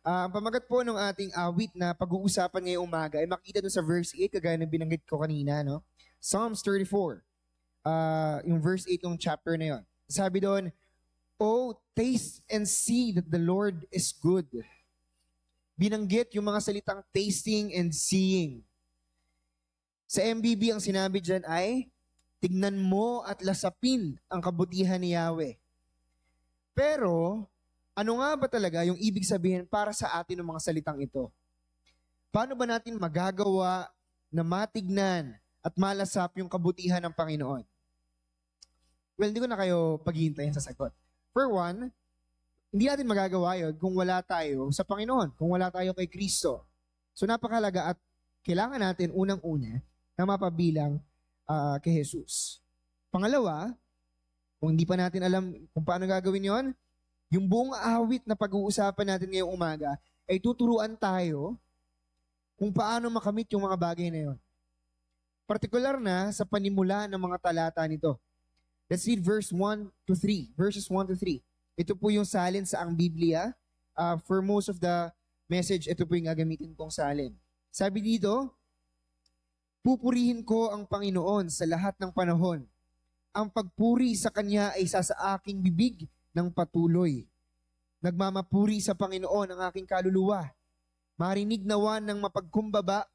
Uh, ang pamagat po ng ating awit na pag-uusapan ngayong umaga ay makita doon sa verse 8 kagaya ng binanggit ko kanina, no? Psalms 34, uh, ah, yung verse 8 ng chapter na yun. Sabi doon, Oh, taste and see that the Lord is good. Binanggit yung mga salitang tasting and seeing. Sa MBB, ang sinabi dyan ay, tignan mo at lasapin ang kabutihan ni Yahweh. Pero, ano nga ba talaga yung ibig sabihin para sa atin ng mga salitang ito? Paano ba natin magagawa na matignan at malasap yung kabutihan ng Panginoon? Well, hindi ko na kayo paghihintayin sa sagot. For one, hindi natin magagawa yun kung wala tayo sa Panginoon, kung wala tayo kay Kristo. So napakalaga at kailangan natin unang-una na mapabilang uh, kay Jesus. Pangalawa, kung hindi pa natin alam kung paano gagawin yon, yung buong awit na pag-uusapan natin ngayong umaga ay tuturuan tayo kung paano makamit yung mga bagay na yon. Partikular na sa panimula ng mga talata nito. Let's read verse 1 to 3. Verses 1 to 3. Ito po yung salin sa ang Biblia. Uh, for most of the message, ito po yung gagamitin kong salin. Sabi dito, Pupurihin ko ang Panginoon sa lahat ng panahon. Ang pagpuri sa Kanya ay isa sa aking bibig ng patuloy. Nagmamapuri sa Panginoon ang aking kaluluwa. Marinig nawa ng mapagkumbaba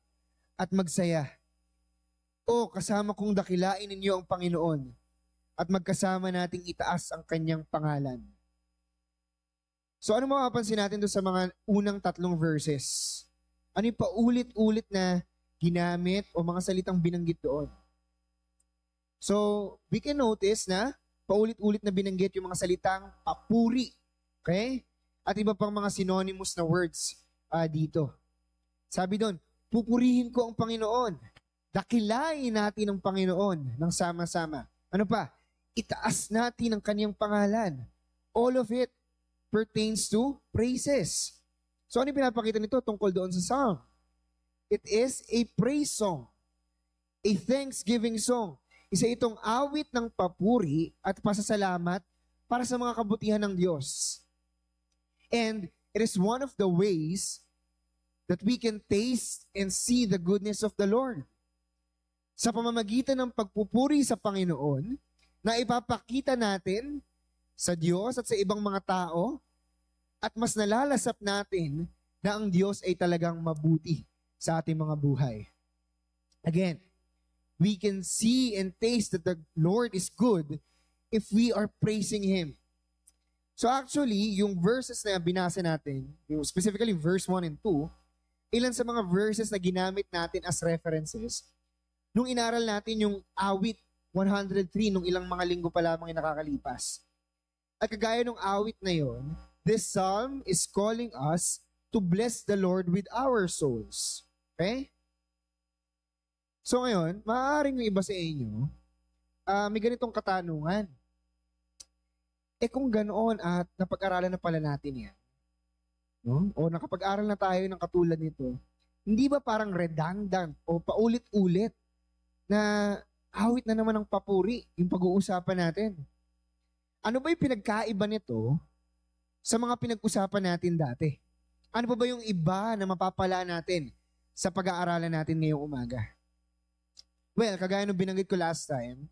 at magsaya. O kasama kong dakilain ninyo ang Panginoon at magkasama nating itaas ang kanyang pangalan. So ano mapapansin natin doon sa mga unang tatlong verses? Ano yung paulit-ulit na ginamit o mga salitang binanggit doon. So, we can notice na paulit-ulit na binanggit yung mga salitang papuri. Okay? At iba pang mga synonymous na words uh, dito. Sabi doon, pupurihin ko ang Panginoon. Dakilain natin ang Panginoon ng sama-sama. Ano pa? Itaas natin ang kanyang pangalan. All of it pertains to praises. So ano pinapakita nito tungkol doon sa psalm? It is a praise song, a thanksgiving song. Isa itong awit ng papuri at pasasalamat para sa mga kabutihan ng Diyos. And it is one of the ways that we can taste and see the goodness of the Lord. Sa pamamagitan ng pagpupuri sa Panginoon, na ipapakita natin sa Diyos at sa ibang mga tao, at mas nalalasap natin na ang Diyos ay talagang mabuti sa ating mga buhay. Again, we can see and taste that the Lord is good if we are praising Him. So actually, yung verses na binasa natin, yung specifically verse 1 and 2, ilan sa mga verses na ginamit natin as references nung inaral natin yung awit 103 nung ilang mga linggo pa lamang yung nakakalipas. At kagaya nung awit na yon, this psalm is calling us to bless the Lord with our souls. Okay? So ngayon, maaaring yung iba sa inyo, uh, may ganitong katanungan. Eh kung ganoon at napag-aralan na pala natin yan, no? o nakapag-aral na tayo ng katulad nito, hindi ba parang redundant o paulit-ulit na hawit na naman ang papuri yung pag-uusapan natin? Ano ba yung pinagkaiba nito sa mga pinag-usapan natin dati? Ano pa ba, ba yung iba na mapapala natin sa pag-aaralan natin ngayong umaga? Well, kagaya ng binanggit ko last time,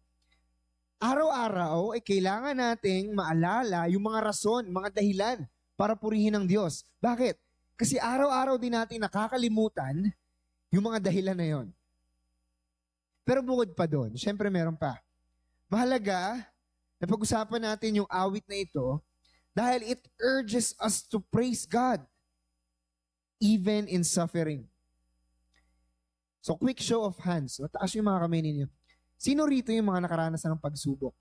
araw-araw ay eh, kailangan nating maalala yung mga rason, mga dahilan para purihin ang Diyos. Bakit? Kasi araw-araw din natin nakakalimutan yung mga dahilan na yon. Pero bukod pa doon, syempre meron pa. Mahalaga na pag-usapan natin yung awit na ito dahil it urges us to praise God even in suffering. So quick show of hands. Mataas yung mga kamay ninyo. Sino rito yung mga nakaranas ng pagsubok?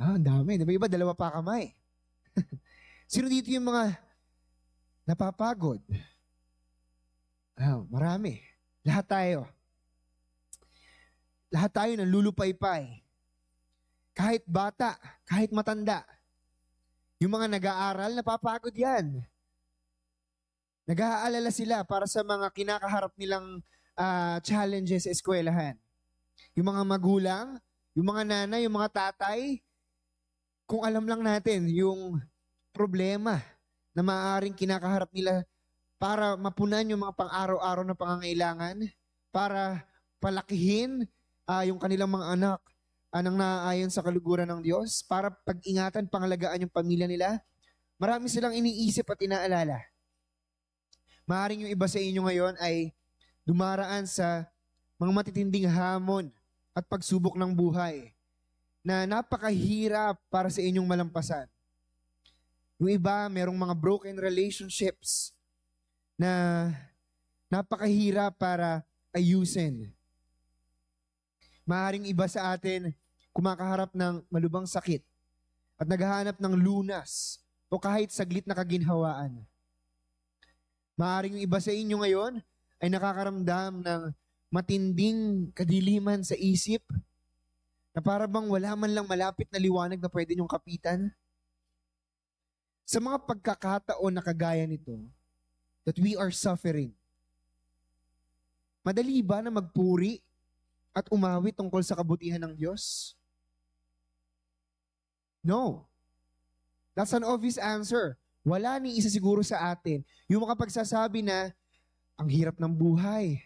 Ah, ang dami. Diba iba, dalawa pa kamay. Sino dito yung mga napapagod? Ah, marami. Lahat tayo. Lahat tayo nang lulupaypay. Kahit bata, kahit matanda. Yung mga nag-aaral, napapagod yan. Nag-aalala sila para sa mga kinakaharap nilang uh, challenges sa eskwelahan. Yung mga magulang, yung mga nanay, yung mga tatay, kung alam lang natin yung problema na maaaring kinakaharap nila para mapunan yung mga pang-araw-araw na pangangailangan, para palakihin uh, yung kanilang mga anak nang naaayon sa kaluguran ng Diyos, para pag-ingatan, pangalagaan yung pamilya nila. Marami silang iniisip at inaalala. Maaring yung iba sa inyo ngayon ay dumaraan sa mga matitinding hamon at pagsubok ng buhay na napakahirap para sa inyong malampasan. Yung iba, merong mga broken relationships na napakahirap para ayusin. Maaring iba sa atin kumakaharap ng malubang sakit at naghahanap ng lunas o kahit saglit na kaginhawaan. Maaring yung iba sa inyo ngayon ay nakakaramdam ng matinding kadiliman sa isip na para bang wala man lang malapit na liwanag na pwede niyong kapitan. Sa mga pagkakataon na kagaya nito, that we are suffering, madali ba na magpuri at umawi tungkol sa kabutihan ng Diyos? No. That's an obvious answer. Wala ni isa siguro sa atin yung makapagsasabi na ang hirap ng buhay.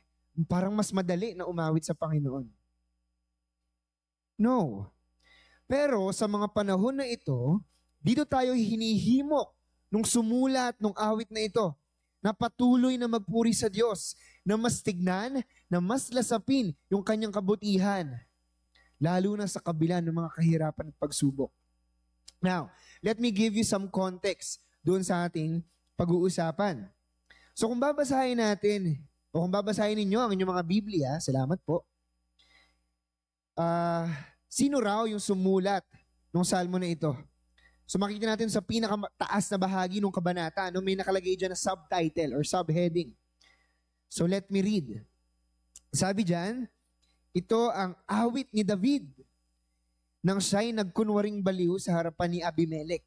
Parang mas madali na umawit sa Panginoon. No. Pero sa mga panahon na ito, dito tayo hinihimok nung sumulat nung awit na ito na patuloy na magpuri sa Diyos, na mas tignan, na mas lasapin yung kanyang kabutihan, lalo na sa kabila ng mga kahirapan at pagsubok. Now, let me give you some context doon sa ating pag-uusapan. So kung babasahin natin, o kung babasahin ninyo ang inyong mga Biblia, salamat po. Uh, sino raw yung sumulat ng salmo na ito? So makikita natin sa pinakataas na bahagi ng kabanata, ano, may nakalagay dyan na subtitle or subheading. So let me read. Sabi dyan, ito ang awit ni David nang siya'y nagkunwaring baliw sa harapan ni Abimelech.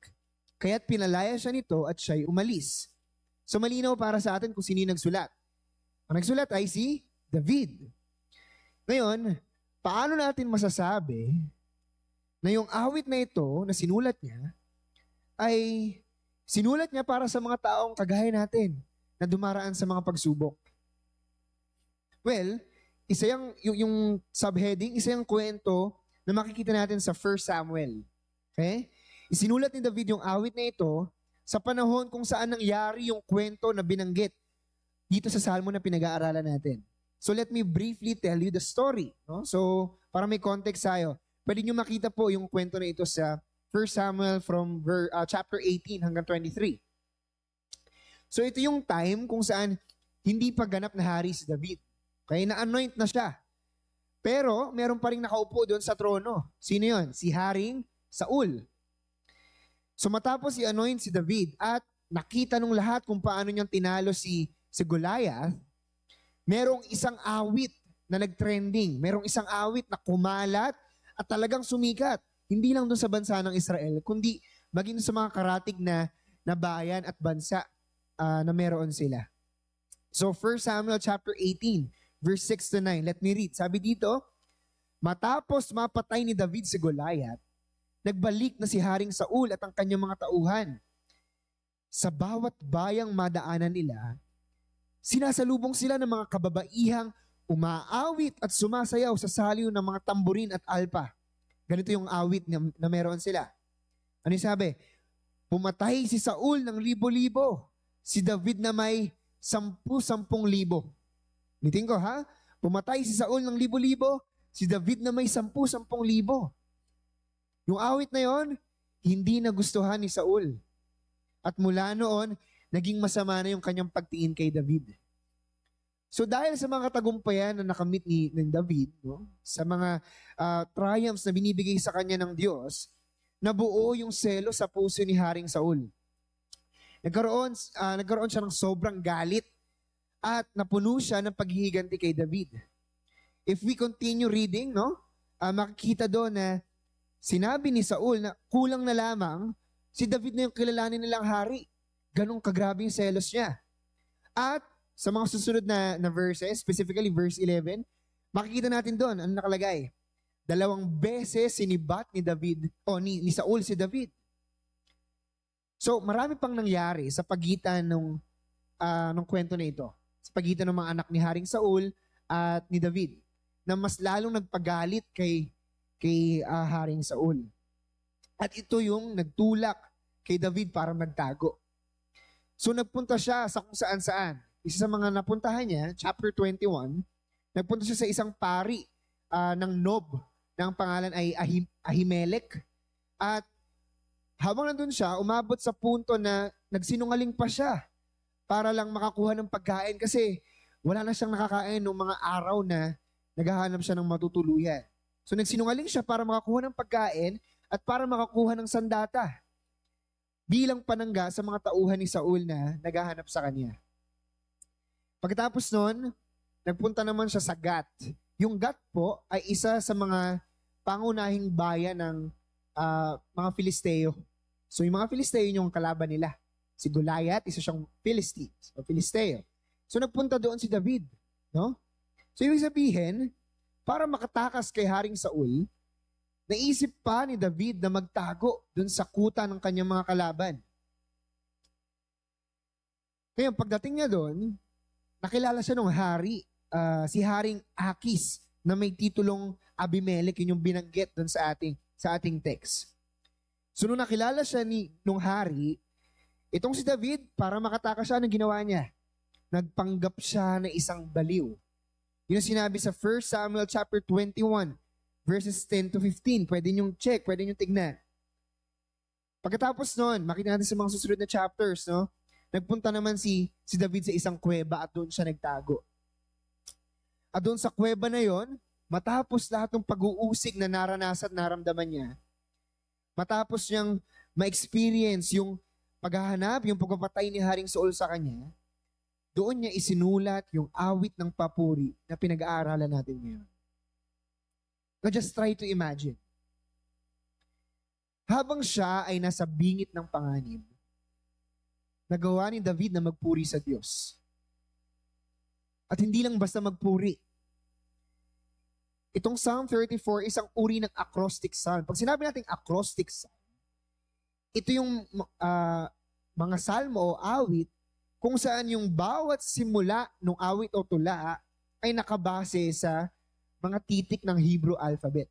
Kaya't pinalaya siya nito at siya'y umalis. So malinaw para sa atin kung sino nagsulat. Ang nagsulat ay si David. Ngayon, paano natin masasabi na yung awit na ito na sinulat niya ay sinulat niya para sa mga taong kagaya natin na dumaraan sa mga pagsubok? Well, isa yung, yung, yung subheading, isa yung kwento na makikita natin sa 1 Samuel. Okay? Isinulat ni David yung awit na ito sa panahon kung saan nangyari yung kwento na binanggit dito sa salmo na pinag-aaralan natin. So let me briefly tell you the story. No? So para may context tayo, pwede nyo makita po yung kwento na ito sa 1 Samuel from ver, uh, chapter 18 hanggang 23. So ito yung time kung saan hindi pa ganap na hari si David. Kaya na-anoint na siya. Pero meron pa rin nakaupo doon sa trono. Sino yon? Si Haring Saul. So matapos i-anoint si David at nakita nung lahat kung paano niyang tinalo si, si Goliath, merong isang awit na nagtrending. Merong isang awit na kumalat at talagang sumikat. Hindi lang doon sa bansa ng Israel, kundi maging sa mga karatig na, na bayan at bansa uh, na meron sila. So 1 Samuel chapter 18, verse 6 to 9. Let me read. Sabi dito, Matapos mapatay ni David si Goliath, Nagbalik na si Haring Saul at ang kanyang mga tauhan. Sa bawat bayang madaanan nila, sinasalubong sila ng mga kababaihang umaawit at sumasayaw sa saliw ng mga tamburin at alpa. Ganito yung awit na, na meron sila. Ano yung sabi? Pumatay si Saul ng libo-libo, si David na may sampu-sampung libo. Nitin ko ha? Pumatay si Saul ng libo-libo, si David na may sampu-sampung libo. Yung awit na yon, hindi nagustuhan ni Saul. At mula noon, naging masama na yung kanyang pagtingin kay David. So dahil sa mga tagumpayan na nakamit ni ng David, no, sa mga uh, triumphs na binibigay sa kanya ng Diyos, nabuo yung selo sa puso ni Haring Saul. Nagkaroon, uh, nagkaroon siya ng sobrang galit at napuno siya ng paghihiganti kay David. If we continue reading, no, uh, makikita doon na Sinabi ni Saul na kulang na lamang si David na yung kilalanin nilang hari. Ganong kagrabing selos niya. At sa mga susunod na, na verses, specifically verse 11, makikita natin doon, ano nakalagay? Dalawang beses sinibat ni David, o ni, ni Saul si David. So, marami pang nangyari sa pagitan ng uh, ah, ng kwento na ito. Sa pagitan ng mga anak ni Haring Saul at ni David na mas lalong nagpagalit kay kay uh, Haring Saul. At ito yung nagtulak kay David para magtago. So nagpunta siya sa kung saan saan. Isa sa mga napuntahan niya, chapter 21, nagpunta siya sa isang pari uh, ng Nob na pangalan ay Ahim- Ahimelech. At habang nandun siya, umabot sa punto na nagsinungaling pa siya para lang makakuha ng pagkain kasi wala na siyang nakakain noong mga araw na naghahanap siya ng matutuluyan. So nagsinungaling siya para makakuha ng pagkain at para makakuha ng sandata bilang panangga sa mga tauhan ni Saul na naghahanap sa kanya. Pagkatapos nun, nagpunta naman siya sa Gat. Yung Gat po ay isa sa mga pangunahing bayan ng uh, mga Filisteo. So yung mga Filisteo yung kalaban nila. Si Goliath, isa siyang Philistines o Filisteo. So nagpunta doon si David, no? So ibig sabihin, para makatakas kay Haring Saul, naisip pa ni David na magtago dun sa kuta ng kanyang mga kalaban. Ngayon, pagdating niya doon, nakilala siya nung hari, uh, si Haring Akis, na may titulong Abimelech, yun yung binanggit doon sa ating, sa ating text. So nung nakilala siya ni, nung hari, itong si David, para makatakas siya, anong ginawa niya? Nagpanggap siya na isang baliw yung sinabi sa 1 Samuel chapter 21, verses 10 to 15. Pwede niyong check, pwede niyong tignan. Pagkatapos noon, makita natin sa mga susunod na chapters, no? Nagpunta naman si, si David sa isang kuweba at doon siya nagtago. At doon sa kuweba na yon, matapos lahat ng pag-uusig na naranasan at naramdaman niya, matapos niyang ma-experience yung paghahanap, yung pagpapatay ni Haring Saul sa kanya, doon niya isinulat yung awit ng papuri na pinag-aaralan natin ngayon. Now just try to imagine. Habang siya ay nasa bingit ng panganib, nagawa ni David na magpuri sa Diyos. At hindi lang basta magpuri. Itong Psalm 34, isang uri ng acrostic psalm. Pag sinabi natin acrostic psalm, ito yung uh, mga salmo o awit kung saan yung bawat simula ng awit o tula ay nakabase sa mga titik ng Hebrew alphabet.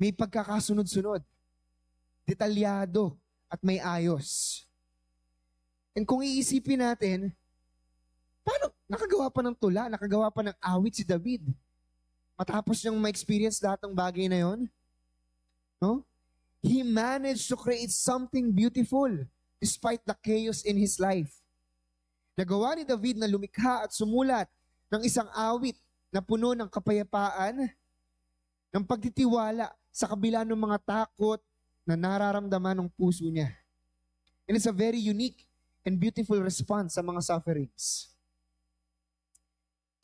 May pagkakasunod-sunod, detalyado, at may ayos. And kung iisipin natin, paano nakagawa pa ng tula, nakagawa pa ng awit si David? Matapos niyang ma-experience lahat ng bagay na yon? No? He managed to create something beautiful despite the chaos in his life. Nagawa ni David na lumikha at sumulat ng isang awit na puno ng kapayapaan, ng pagtitiwala sa kabila ng mga takot na nararamdaman ng puso niya. And it's a very unique and beautiful response sa mga sufferings.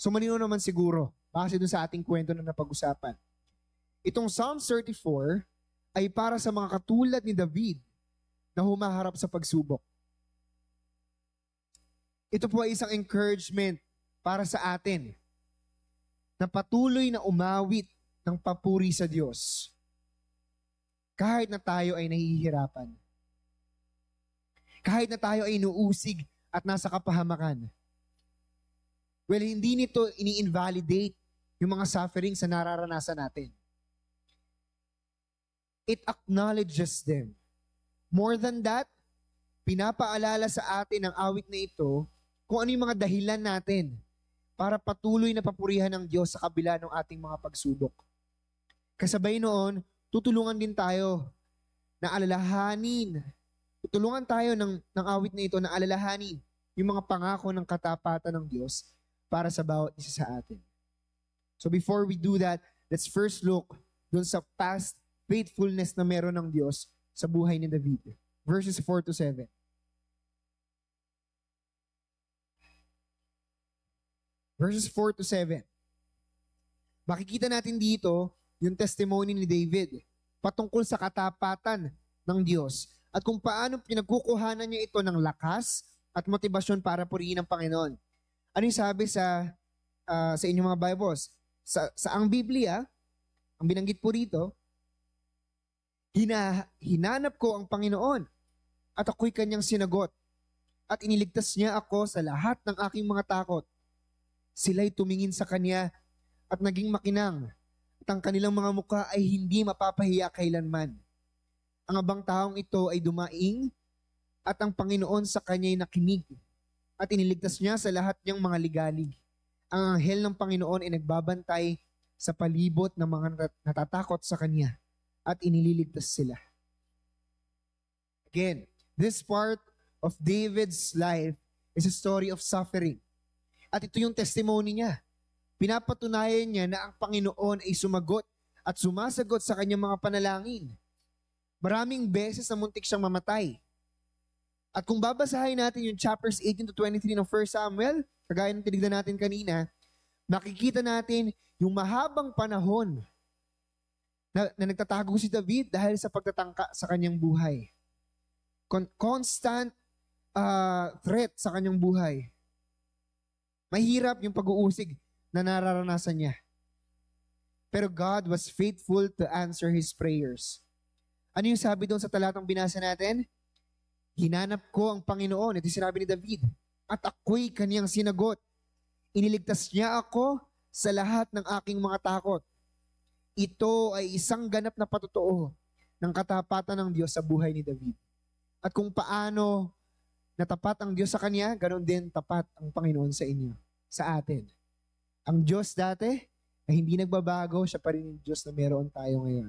So malino naman siguro, base dun sa ating kwento na napag-usapan. Itong Psalm 34 ay para sa mga katulad ni David na humaharap sa pagsubok. Ito po ay isang encouragement para sa atin na patuloy na umawit ng papuri sa Diyos kahit na tayo ay nahihirapan. Kahit na tayo ay inuusig at nasa kapahamakan. Well, hindi nito ini-invalidate yung mga suffering sa nararanasan natin. It acknowledges them. More than that, pinapaalala sa atin ang awit na ito kung ano yung mga dahilan natin para patuloy na papurihan ng Diyos sa kabila ng ating mga pagsubok. Kasabay noon, tutulungan din tayo na alalahanin. Tutulungan tayo ng, ng awit na ito na alalahanin yung mga pangako ng katapatan ng Diyos para sa bawat isa sa atin. So before we do that, let's first look dun sa past faithfulness na meron ng Diyos sa buhay ni David. Verses 4 to 7. Verses 4 to 7. Makikita natin dito yung testimony ni David patungkol sa katapatan ng Diyos at kung paano pinagkukuhanan niya ito ng lakas at motibasyon para purihin ang Panginoon. Ano yung sabi sa uh, sa inyong mga Bibles? Sa, sa ang Biblia, ang binanggit po rito, Hina, hinanap ko ang Panginoon at ako'y kanyang sinagot at iniligtas niya ako sa lahat ng aking mga takot. Sila'y tumingin sa kanya at naging makinang at ang kanilang mga mukha ay hindi mapapahiya kailanman. Ang abang taong ito ay dumaing at ang Panginoon sa kanya'y nakinig at iniligtas niya sa lahat niyang mga ligalig. Ang anghel ng Panginoon ay nagbabantay sa palibot ng mga natatakot sa kanya at inililigtas sila. Again, this part of David's life is a story of suffering. At ito yung testimony niya. Pinapatunayan niya na ang Panginoon ay sumagot at sumasagot sa kanyang mga panalangin. Maraming beses na muntik siyang mamatay. At kung babasahin natin yung chapters 18 to 23 ng 1 Samuel, kagaya ng tinignan natin kanina, makikita natin yung mahabang panahon na, na nagtatago si David dahil sa pagtatangka sa kanyang buhay. Con- constant uh, threat sa kanyang buhay. Mahirap yung pag-uusig na nararanasan niya. Pero God was faithful to answer his prayers. Ano yung sabi doon sa talatang binasa natin? Hinanap ko ang Panginoon. Ito sinabi ni David. At ako'y kaniyang sinagot. Iniligtas niya ako sa lahat ng aking mga takot. Ito ay isang ganap na patotoo ng katapatan ng Diyos sa buhay ni David. At kung paano natapat ang Diyos sa kanya, ganun din tapat ang Panginoon sa inyo, sa atin. Ang Diyos dati ay hindi nagbabago, siya pa rin yung Diyos na meron tayo ngayon.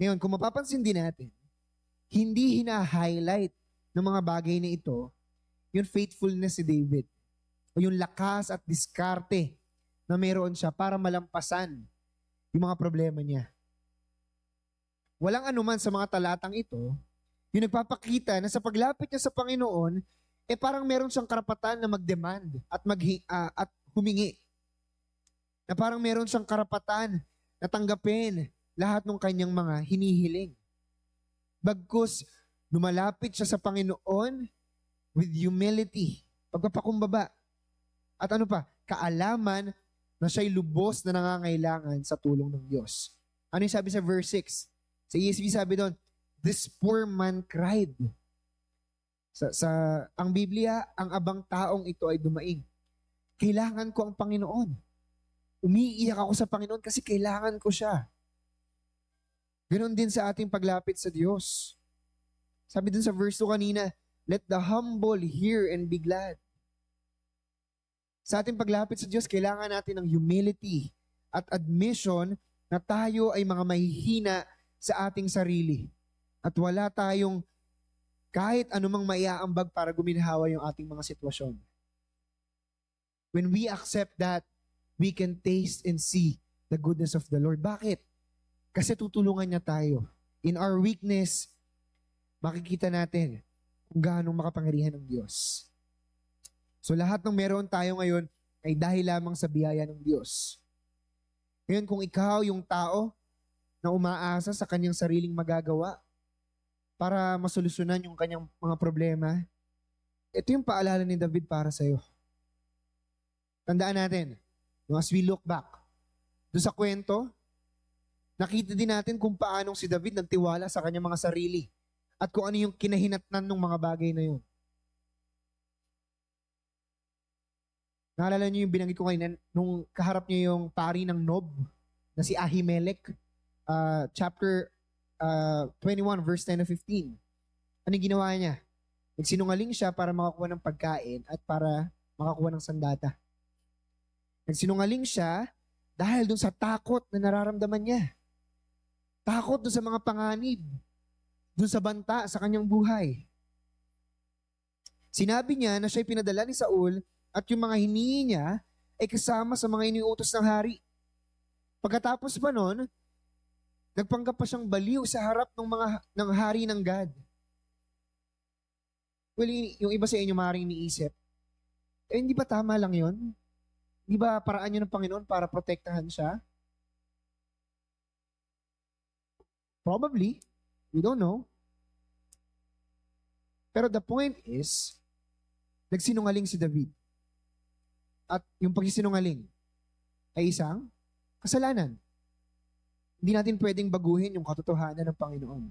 Ngayon, kung mapapansin din natin, hindi hina-highlight ng mga bagay na ito yung faithfulness si David o yung lakas at diskarte na meron siya para malampasan yung mga problema niya. Walang anuman sa mga talatang ito, yung nagpapakita na sa paglapit niya sa Panginoon, eh parang meron siyang karapatan na mag-demand at, mag uh, ah, at humingi. Na parang meron siyang karapatan na tanggapin lahat ng kanyang mga hinihiling. Bagkus, lumalapit siya sa Panginoon with humility, pagpapakumbaba. At ano pa, kaalaman na siya'y lubos na nangangailangan sa tulong ng Diyos. Ano yung sabi sa verse 6? Sa ESV sabi doon, this poor man cried. Sa, sa, ang Biblia, ang abang taong ito ay dumaing. Kailangan ko ang Panginoon. Umiiyak ako sa Panginoon kasi kailangan ko siya. Ganon din sa ating paglapit sa Diyos. Sabi dun sa verse 2 kanina, Let the humble hear and be glad. Sa ating paglapit sa Diyos, kailangan natin ng humility at admission na tayo ay mga mahihina sa ating sarili. At wala tayong kahit anumang maiaambag para guminhawa yung ating mga sitwasyon. When we accept that, we can taste and see the goodness of the Lord. Bakit? Kasi tutulungan niya tayo. In our weakness, makikita natin kung gaano makapangyarihan ng Diyos. So lahat ng meron tayo ngayon ay dahil lamang sa biyaya ng Diyos. Ngayon kung ikaw yung tao na umaasa sa kanyang sariling magagawa para masolusyonan yung kanyang mga problema, ito yung paalala ni David para sa iyo. Tandaan natin, as we look back, do sa kwento, nakita din natin kung paanong si David nagtiwala sa kanyang mga sarili at kung ano yung kinahinatnan ng mga bagay na yun. Naalala niyo yung binanggit ko kanina, nung kaharap niya yung pari ng Nob, na si Ahimelech, uh, chapter uh, ah, 21, verse 10 to 15. Ano ginawa niya? Nagsinungaling siya para makakuha ng pagkain at para makakuha ng sandata. Nagsinungaling siya dahil dun sa takot na nararamdaman niya. Takot dun sa mga panganib, dun sa banta sa kanyang buhay. Sinabi niya na siya'y pinadala ni Saul at yung mga hinihingi niya ay kasama sa mga iniutos ng hari. Pagkatapos pa nun, nagpanggap pa siyang baliw sa harap ng mga ng hari ng God. Well, yung iba sa inyo maring iniisip, eh hindi ba tama lang yon? Di ba paraan yun ng Panginoon para protektahan siya? Probably. We don't know. Pero the point is, nagsinungaling si David at yung pagsisinungaling ay isang kasalanan. Hindi natin pwedeng baguhin yung katotohanan ng Panginoon.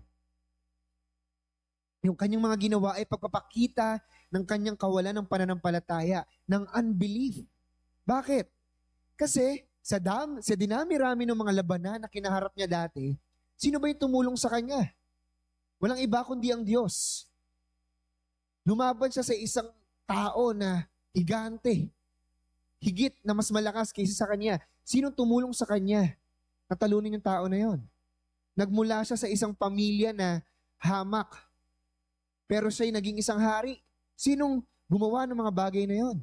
Yung kanyang mga ginawa ay pagpapakita ng kanyang kawalan ng pananampalataya, ng unbelief. Bakit? Kasi sa, dam, sa dinami-rami ng mga labanan na kinaharap niya dati, sino ba yung tumulong sa kanya? Walang iba kundi ang Diyos. Lumaban siya sa isang tao na gigante, higit na mas malakas kaysa sa kanya. Sinong tumulong sa kanya? Natalunin yung tao na yon. Nagmula siya sa isang pamilya na hamak. Pero siya'y naging isang hari. Sinong gumawa ng mga bagay na yon?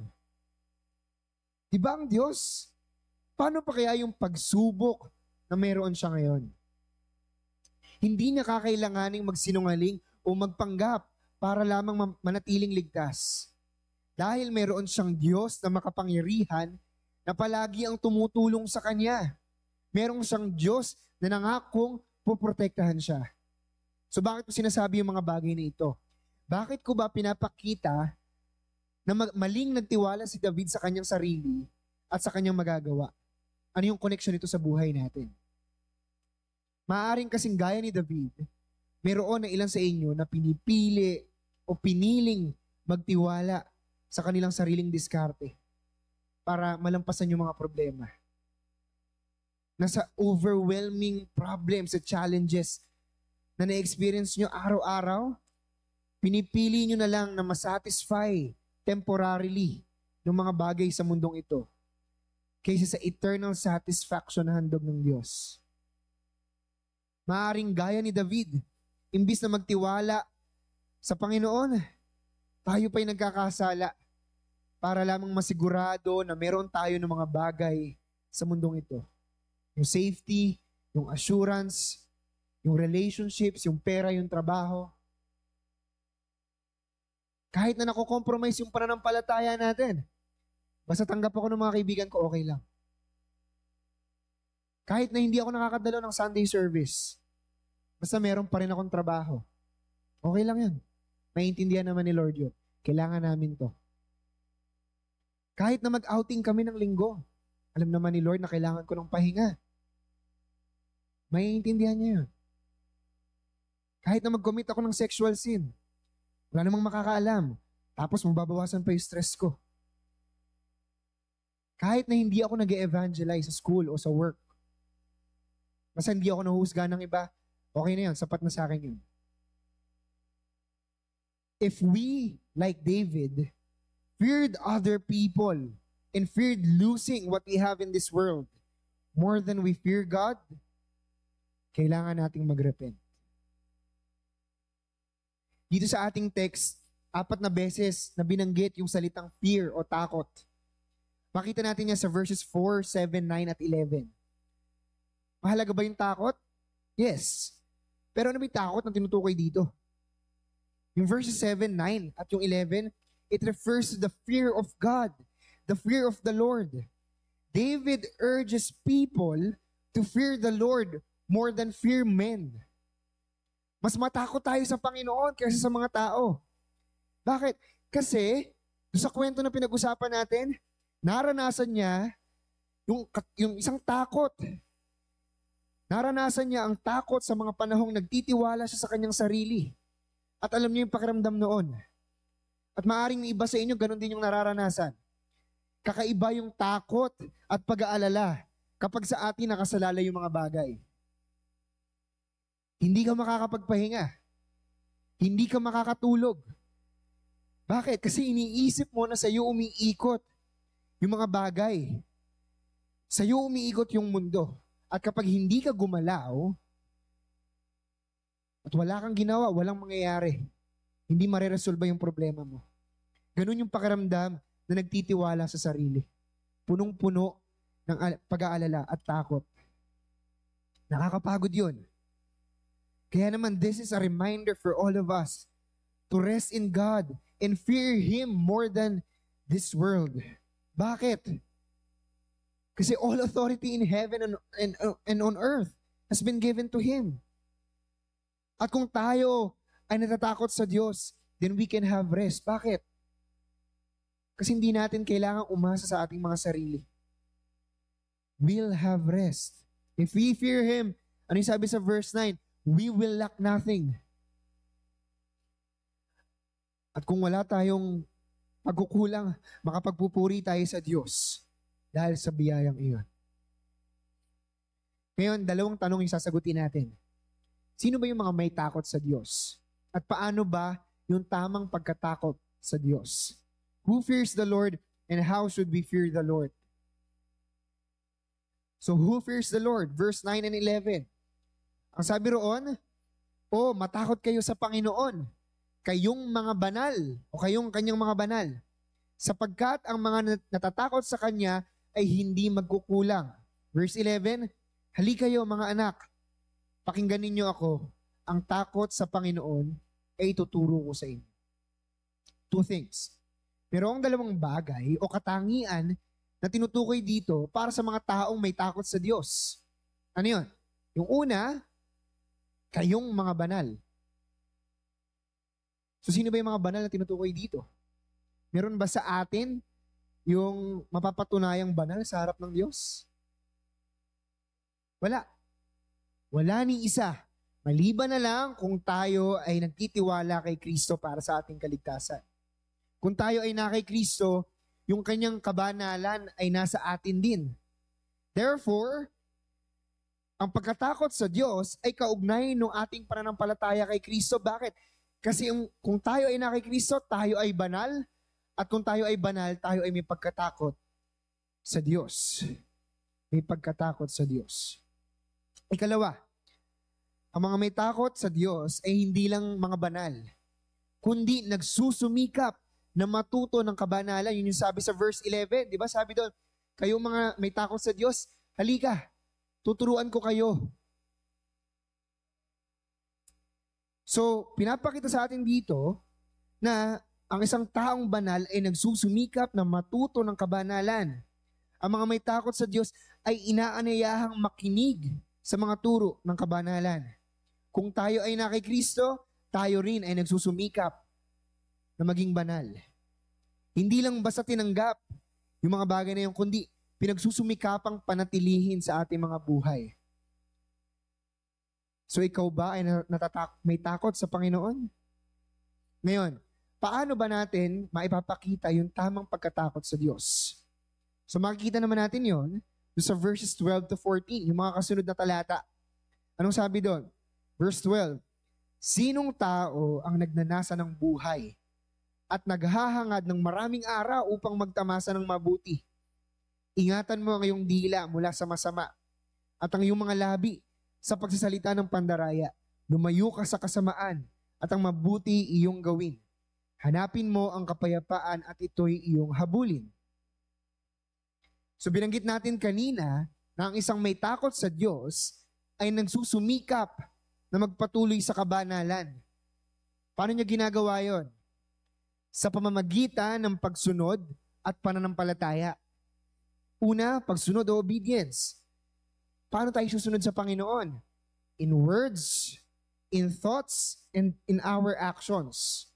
Di ba ang Diyos? Paano pa kaya yung pagsubok na meron siya ngayon? Hindi niya kakailanganing magsinungaling o magpanggap para lamang manatiling ligtas dahil mayroon siyang Diyos na makapangyarihan na palagi ang tumutulong sa kanya. Meron siyang Diyos na nangakong puprotektahan siya. So bakit ko sinasabi yung mga bagay na ito? Bakit ko ba pinapakita na maling nagtiwala si David sa kanyang sarili at sa kanyang magagawa? Ano yung connection nito sa buhay natin? Maaring kasing gaya ni David, meron na ilan sa inyo na pinipili o piniling magtiwala sa kanilang sariling diskarte para malampasan yung mga problema. Nasa overwhelming problems at challenges na na-experience nyo araw-araw, pinipili nyo na lang na masatisfy temporarily ng mga bagay sa mundong ito kaysa sa eternal satisfaction na handog ng Diyos. Maaring gaya ni David, imbis na magtiwala sa Panginoon, tayo pa'y nagkakasala para lamang masigurado na meron tayo ng mga bagay sa mundong ito. Yung safety, yung assurance, yung relationships, yung pera, yung trabaho. Kahit na nako-compromise yung pananampalataya natin, basta tanggap ako ng mga kaibigan ko, okay lang. Kahit na hindi ako nakakadalo ng Sunday service, basta meron pa rin akong trabaho. Okay lang yan. Naiintindihan naman ni Lord yun. Kailangan namin to. Kahit na mag-outing kami ng linggo, alam naman ni Lord na kailangan ko ng pahinga. Maiintindihan niya yun. Kahit na mag-commit ako ng sexual sin, wala namang makakaalam. Tapos mababawasan pa yung stress ko. Kahit na hindi ako nag evangelize sa school o sa work, basta hindi ako nahuhusga ng iba, okay na yan, sapat na sa akin yun if we, like David, feared other people and feared losing what we have in this world more than we fear God, kailangan nating magrepent. Dito sa ating text, apat na beses na binanggit yung salitang fear o takot. Makita natin yan sa verses 4, 7, 9, at 11. Mahalaga ba yung takot? Yes. Pero ano ba takot na tinutukoy dito? Yung verses 7, 9, at yung 11, it refers to the fear of God, the fear of the Lord. David urges people to fear the Lord more than fear men. Mas matakot tayo sa Panginoon kaysa sa mga tao. Bakit? Kasi, sa kwento na pinag-usapan natin, naranasan niya yung, yung isang takot. Naranasan niya ang takot sa mga panahong nagtitiwala siya sa kanyang sarili. At alam niyo yung pakiramdam noon. At maaring iba sa inyo, ganun din yung nararanasan. Kakaiba yung takot at pag-aalala kapag sa atin nakasalalay yung mga bagay. Hindi ka makakapagpahinga. Hindi ka makakatulog. Bakit? Kasi iniisip mo na sa iyo umiikot yung mga bagay. Sa iyo umiikot yung mundo. At kapag hindi ka gumalaw, at wala kang ginawa, walang mangyayari. Hindi mareresolba yung problema mo. Ganun yung pakiramdam na nagtitiwala sa sarili. Punong-puno ng pag-aalala at takot. Nakakapagod yun. Kaya naman, this is a reminder for all of us to rest in God and fear Him more than this world. Bakit? Kasi all authority in heaven and, and, and on earth has been given to Him. At kung tayo ay natatakot sa Diyos, then we can have rest. Bakit? Kasi hindi natin kailangan umasa sa ating mga sarili. We'll have rest. If we fear Him, ano yung sabi sa verse 9? We will lack nothing. At kung wala tayong pagkukulang, makapagpupuri tayo sa Diyos dahil sa biyayang iyon. Ngayon, dalawang tanong yung sasagutin natin. Sino ba yung mga may takot sa Diyos? At paano ba yung tamang pagkatakot sa Diyos? Who fears the Lord and how should we fear the Lord? So who fears the Lord? Verse 9 and 11. Ang sabi roon, O matakot kayo sa Panginoon, kayong mga banal, o kayong kanyang mga banal, sapagkat ang mga natatakot sa Kanya ay hindi magkukulang. Verse 11, Halikayo mga anak, Pakinggan ninyo ako, ang takot sa Panginoon ay ituturo ko sa inyo. Two things. Pero ang dalawang bagay o katangian na tinutukoy dito para sa mga taong may takot sa Diyos. Ano yun? Yung una, kayong mga banal. So sino ba yung mga banal na tinutukoy dito? Meron ba sa atin yung mapapatunayang banal sa harap ng Diyos? Wala. Wala ni isa. Maliban na lang kung tayo ay nagtitiwala kay Kristo para sa ating kaligtasan. Kung tayo ay na kay Kristo, yung kanyang kabanalan ay nasa atin din. Therefore, ang pagkatakot sa Diyos ay kaugnay ng ating pananampalataya kay Kristo. Bakit? Kasi yung, kung tayo ay na kay Kristo, tayo ay banal. At kung tayo ay banal, tayo ay may pagkatakot sa Diyos. May pagkatakot sa Diyos. Ikalawa, ang mga may takot sa Diyos ay hindi lang mga banal, kundi nagsusumikap na matuto ng kabanalan. Yun yung sabi sa verse 11, di ba? Sabi doon, kayo mga may takot sa Diyos, halika, tuturuan ko kayo. So, pinapakita sa atin dito na ang isang taong banal ay nagsusumikap na matuto ng kabanalan. Ang mga may takot sa Diyos ay inaanayahang makinig sa mga turo ng kabanalan. Kung tayo ay na Kristo, tayo rin ay nagsusumikap na maging banal. Hindi lang basta tinanggap yung mga bagay na yun, kundi pinagsusumikapang panatilihin sa ating mga buhay. So ikaw ba ay natatak- may takot sa Panginoon? Ngayon, paano ba natin maipapakita yung tamang pagkatakot sa Diyos? So makikita naman natin yon sa verses 12 to 14, yung mga kasunod na talata. Anong sabi doon? Verse 12, Sinong tao ang nagnanasa ng buhay at naghahangad ng maraming araw upang magtamasa ng mabuti? Ingatan mo ang iyong dila mula sa masama at ang iyong mga labi sa pagsasalita ng pandaraya. Lumayo ka sa kasamaan at ang mabuti iyong gawin. Hanapin mo ang kapayapaan at ito'y iyong habulin So binanggit natin kanina na ang isang may takot sa Diyos ay nagsusumikap na magpatuloy sa kabanalan. Paano niya ginagawa yon? Sa pamamagitan ng pagsunod at pananampalataya. Una, pagsunod o obedience. Paano tayo susunod sa Panginoon? In words, in thoughts, and in our actions.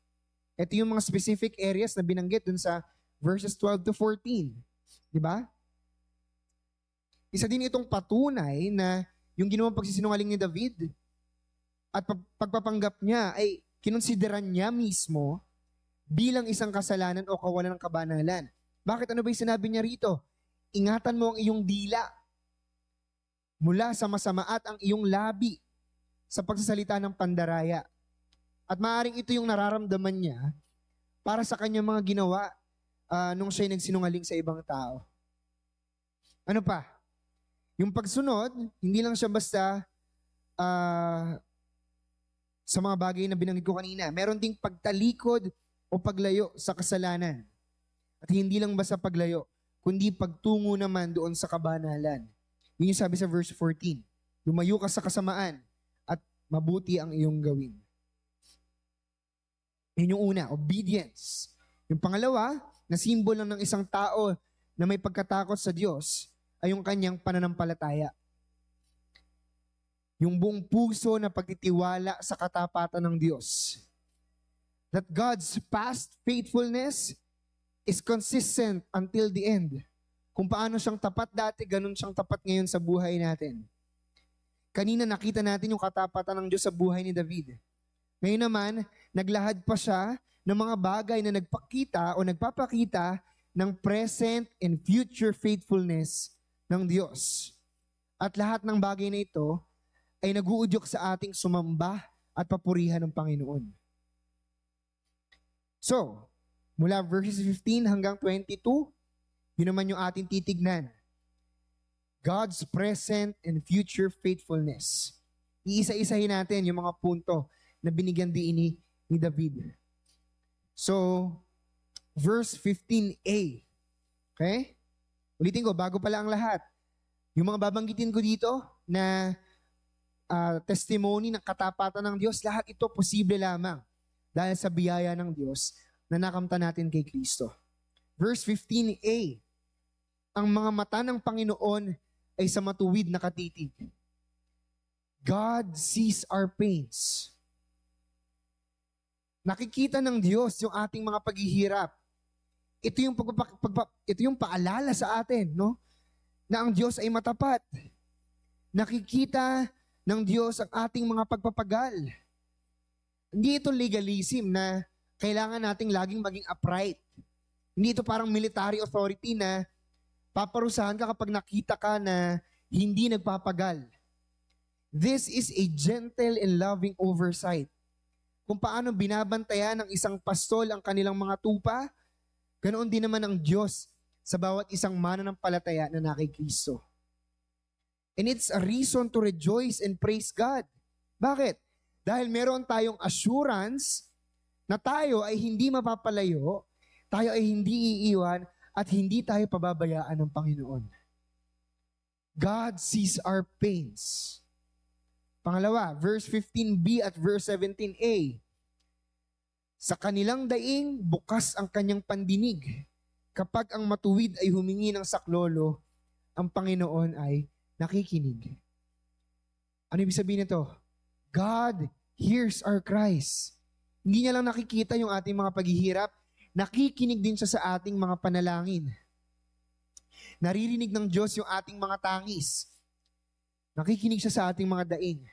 Ito yung mga specific areas na binanggit dun sa verses 12 to 14. Di ba? Isa din itong patunay na yung ginawang pagsisinungaling ni David at pagpapanggap niya ay kinonsideran niya mismo bilang isang kasalanan o kawalan ng kabanalan. Bakit ano ba yung sinabi niya rito? Ingatan mo ang iyong dila mula sa masama at ang iyong labi sa pagsasalita ng pandaraya. At maaring ito yung nararamdaman niya para sa kanyang mga ginawa uh, nung siya'y nagsinungaling sa ibang tao. Ano pa? Yung pagsunod, hindi lang siya basta uh, sa mga bagay na binanggit ko kanina. Meron ding pagtalikod o paglayo sa kasalanan. At hindi lang basta paglayo, kundi pagtungo naman doon sa kabanalan. Yun yung sabi sa verse 14. Lumayo ka sa kasamaan at mabuti ang iyong gawin. Yun yung una, obedience. Yung pangalawa, na simbol lang ng isang tao na may pagkatakot sa Diyos, ay yung kanyang pananampalataya. Yung buong puso na pagtitiwala sa katapatan ng Diyos. That God's past faithfulness is consistent until the end. Kung paano siyang tapat dati, ganun siyang tapat ngayon sa buhay natin. Kanina nakita natin yung katapatan ng Diyos sa buhay ni David. Ngayon naman, naglahad pa siya ng mga bagay na nagpakita o nagpapakita ng present and future faithfulness ng Diyos. At lahat ng bagay na ito ay naguudyok sa ating sumamba at papurihan ng Panginoon. So, mula verses 15 hanggang 22, yun naman yung ating titignan. God's present and future faithfulness. Iisa-isahin natin yung mga punto na binigyan din ni, ni David. So, verse 15a. Okay? Ulitin ko, bago pala ang lahat. Yung mga babanggitin ko dito na uh, testimony ng katapatan ng Diyos, lahat ito posible lamang dahil sa biyaya ng Diyos na nakamta natin kay Kristo. Verse 15a, ang mga mata ng Panginoon ay sa matuwid na katitig. God sees our pains. Nakikita ng Diyos yung ating mga paghihirap. Ito yung, pagpa, pagpa, ito yung paalala sa atin, no? Na ang Diyos ay matapat. Nakikita ng Diyos ang ating mga pagpapagal. Hindi ito legalism na kailangan nating laging maging upright. Hindi ito parang military authority na paparusahan ka kapag nakita ka na hindi nagpapagal. This is a gentle and loving oversight. Kung paano binabantayan ng isang pastol ang kanilang mga tupa Ganoon din naman ang Diyos sa bawat isang mananampalataya na kay Kristo. And it's a reason to rejoice and praise God. Bakit? Dahil meron tayong assurance na tayo ay hindi mapapalayo, tayo ay hindi iiwan, at hindi tayo pababayaan ng Panginoon. God sees our pains. Pangalawa, verse 15b at verse 17a. Sa kanilang daing, bukas ang kanyang pandinig. Kapag ang matuwid ay humingi ng saklolo, ang Panginoon ay nakikinig. Ano ibig sabihin nito? God hears our cries. Hindi niya lang nakikita yung ating mga paghihirap, nakikinig din siya sa ating mga panalangin. Naririnig ng Diyos yung ating mga tangis. Nakikinig siya sa ating mga daing.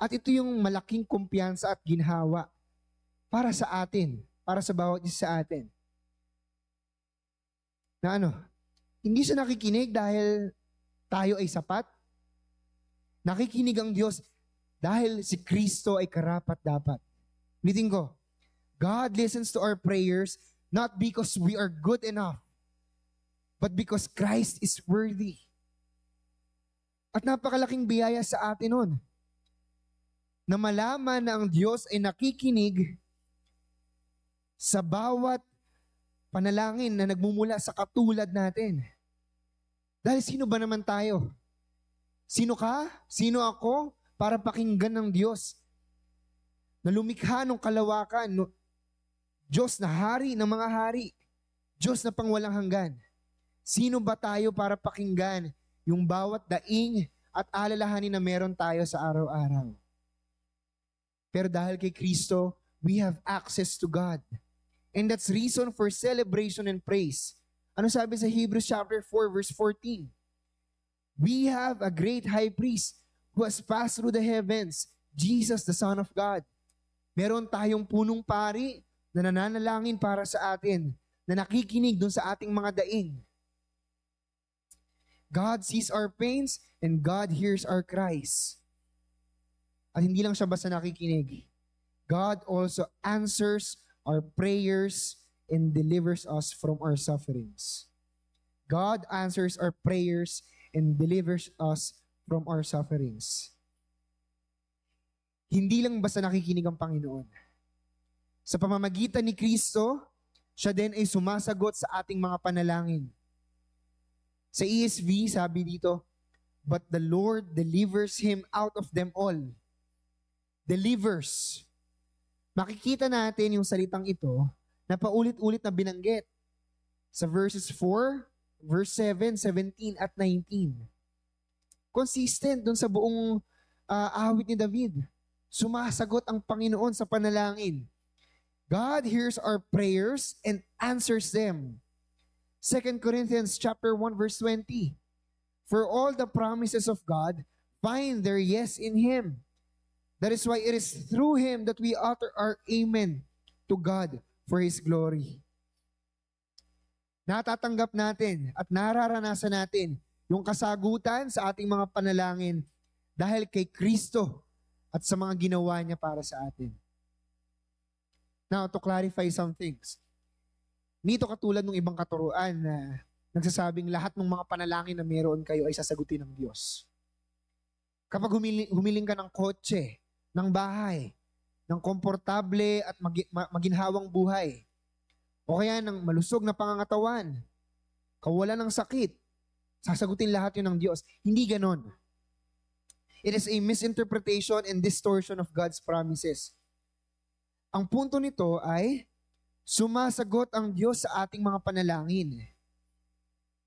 At ito yung malaking kumpiyansa at ginhawa para sa atin, para sa bawat isa sa atin. Na ano, hindi siya nakikinig dahil tayo ay sapat. Nakikinig ang Diyos dahil si Kristo ay karapat dapat. Ulitin ko, God listens to our prayers not because we are good enough, but because Christ is worthy. At napakalaking biyaya sa atin nun na malaman na ang Diyos ay nakikinig sa bawat panalangin na nagmumula sa katulad natin. Dahil sino ba naman tayo? Sino ka? Sino ako? Para pakinggan ng Diyos na lumikha ng kalawakan, no, Diyos na hari ng mga hari, Diyos na pangwalang hanggan. Sino ba tayo para pakinggan yung bawat daing at alalahanin na meron tayo sa araw-araw? Pero dahil kay Kristo, we have access to God. And that's reason for celebration and praise. Ano sabi sa Hebrews chapter 4 verse 14? We have a great high priest who has passed through the heavens, Jesus the Son of God. Meron tayong punong pari na nananalangin para sa atin, na nakikinig dun sa ating mga daing. God sees our pains and God hears our cries. At hindi lang siya basta nakikinig. God also answers our prayers and delivers us from our sufferings. God answers our prayers and delivers us from our sufferings. Hindi lang basta nakikinig ang Panginoon. Sa pamamagitan ni Kristo, siya din ay sumasagot sa ating mga panalangin. Sa ESV, sabi dito, But the Lord delivers him out of them all. Delivers makikita natin yung salitang ito na paulit-ulit na binanggit sa verses 4, verse 7, 17, at 19. Consistent dun sa buong uh, ah, awit ni David. Sumasagot ang Panginoon sa panalangin. God hears our prayers and answers them. 2 Corinthians chapter 1 verse 20. For all the promises of God find their yes in him. That is why it is through Him that we utter our amen to God for His glory. Natatanggap natin at nararanasan natin yung kasagutan sa ating mga panalangin dahil kay Kristo at sa mga ginawa niya para sa atin. Now, to clarify some things. Nito katulad ng ibang katuruan na nagsasabing lahat ng mga panalangin na meron kayo ay sasagutin ng Diyos. Kapag humiling, humiling ka ng kotse, ng bahay, ng komportable at magi- maginhawang buhay, o kaya ng malusog na pangangatawan, kawalan ng sakit, sasagutin lahat yun ng Diyos. Hindi ganon. It is a misinterpretation and distortion of God's promises. Ang punto nito ay sumasagot ang Diyos sa ating mga panalangin.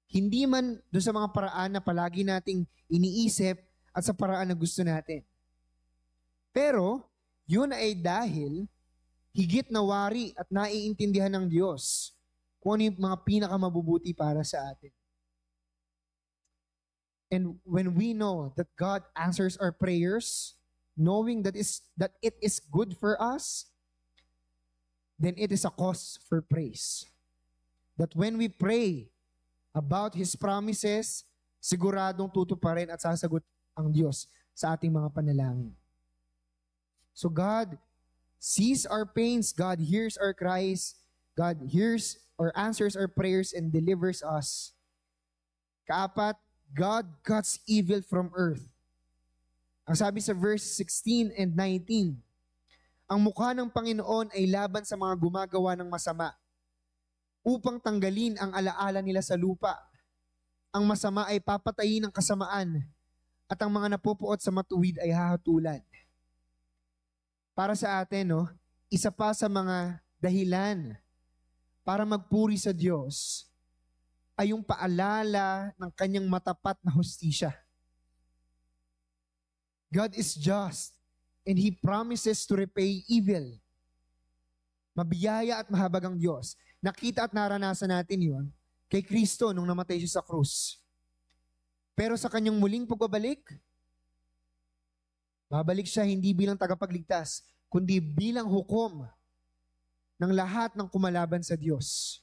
Hindi man doon sa mga paraan na palagi nating iniisip at sa paraan na gusto natin. Pero, yun ay dahil higit na wari at naiintindihan ng Diyos kung ano yung mga pinakamabubuti para sa atin. And when we know that God answers our prayers, knowing that is that it is good for us, then it is a cause for praise. That when we pray about His promises, siguradong tutuparin at sasagot ang Diyos sa ating mga panalangin. So God sees our pains, God hears our cries, God hears or answers our prayers and delivers us. Kaapat, God cuts evil from earth. Ang sabi sa verse 16 and 19, ang mukha ng Panginoon ay laban sa mga gumagawa ng masama upang tanggalin ang alaala nila sa lupa. Ang masama ay papatayin ng kasamaan at ang mga napupuot sa matuwid ay hahatulan para sa atin, no? isa pa sa mga dahilan para magpuri sa Diyos ay yung paalala ng kanyang matapat na hostisya. God is just and He promises to repay evil. Mabiyaya at mahabag ang Diyos. Nakita at naranasan natin yon kay Kristo nung namatay siya sa krus. Pero sa kanyang muling pagbabalik, Babalik siya hindi bilang tagapagligtas, kundi bilang hukom ng lahat ng kumalaban sa Diyos.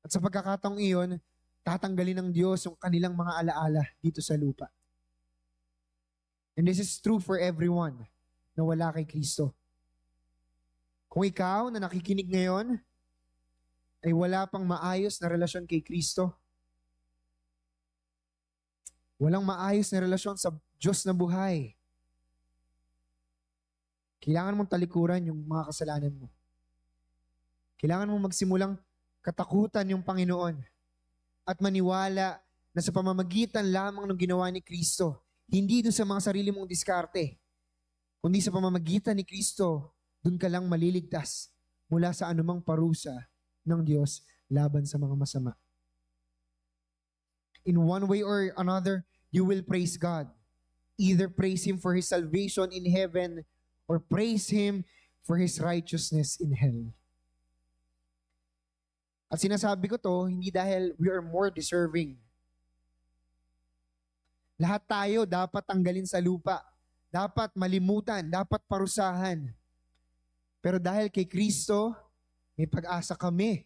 At sa pagkakataong iyon, tatanggalin ng Diyos yung kanilang mga alaala dito sa lupa. And this is true for everyone na wala kay Kristo. Kung ikaw na nakikinig ngayon ay wala pang maayos na relasyon kay Kristo, walang maayos na relasyon sa Diyos na buhay. Kailangan mong talikuran yung mga kasalanan mo. Kailangan mong magsimulang katakutan yung Panginoon at maniwala na sa pamamagitan lamang ng ginawa ni Kristo, hindi doon sa mga sarili mong diskarte, kundi sa pamamagitan ni Kristo, doon ka lang maliligtas mula sa anumang parusa ng Diyos laban sa mga masama. In one way or another, you will praise God either praise Him for His salvation in heaven or praise Him for His righteousness in hell. At sinasabi ko to, hindi dahil we are more deserving. Lahat tayo dapat tanggalin sa lupa. Dapat malimutan, dapat parusahan. Pero dahil kay Kristo, may pag-asa kami.